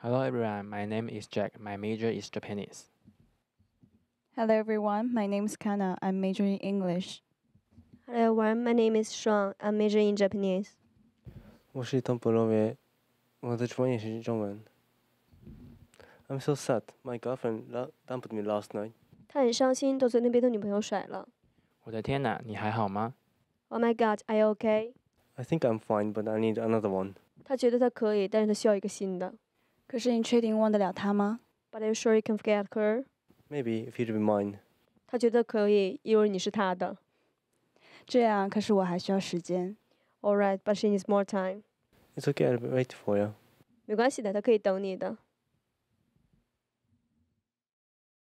Hello everyone, my name is Jack. My major is Japanese. Hello everyone, my name is Kana. I'm majoring in English. Hello everyone, my name is Sean. I'm majoring in Japanese. 我是一等贝勒，我的专业是中文。am so sad. My girlfriend dumped me last night. 他很伤心，都昨天被他女朋友甩了。我的天哪，你还好吗？Oh my god, are you okay? I think I'm fine, but I need another one. 他觉得他可以，但是他需要一个新的。可是你确定忘得了她吗？But are you sure you can forget her? Maybe if you'd be mine. 他觉得可以，因为你是他的。这样，可是我还需要时间。All right, but she needs more time. It's okay, I'll wait for you. 没关系的，他可以等你的。